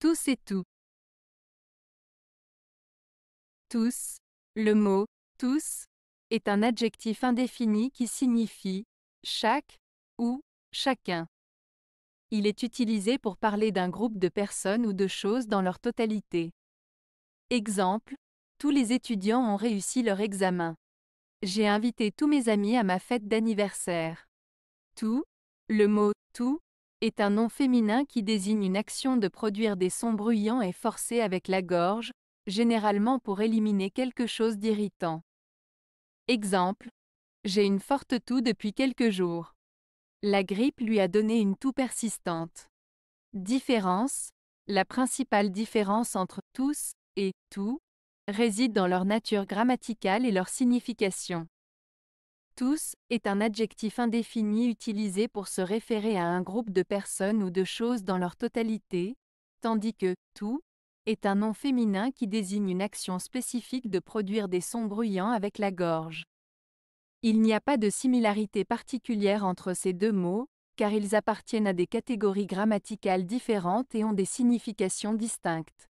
Tous et tout. Tous. Le mot tous est un adjectif indéfini qui signifie chaque ou chacun. Il est utilisé pour parler d'un groupe de personnes ou de choses dans leur totalité. Exemple, tous les étudiants ont réussi leur examen. J'ai invité tous mes amis à ma fête d'anniversaire. Tout, le mot tout, est un nom féminin qui désigne une action de produire des sons bruyants et forcés avec la gorge, généralement pour éliminer quelque chose d'irritant. Exemple. J'ai une forte toux depuis quelques jours. La grippe lui a donné une toux persistante. Différence. La principale différence entre tous et tout réside dans leur nature grammaticale et leur signification. Tous est un adjectif indéfini utilisé pour se référer à un groupe de personnes ou de choses dans leur totalité, tandis que tout est un nom féminin qui désigne une action spécifique de produire des sons bruyants avec la gorge. Il n'y a pas de similarité particulière entre ces deux mots, car ils appartiennent à des catégories grammaticales différentes et ont des significations distinctes.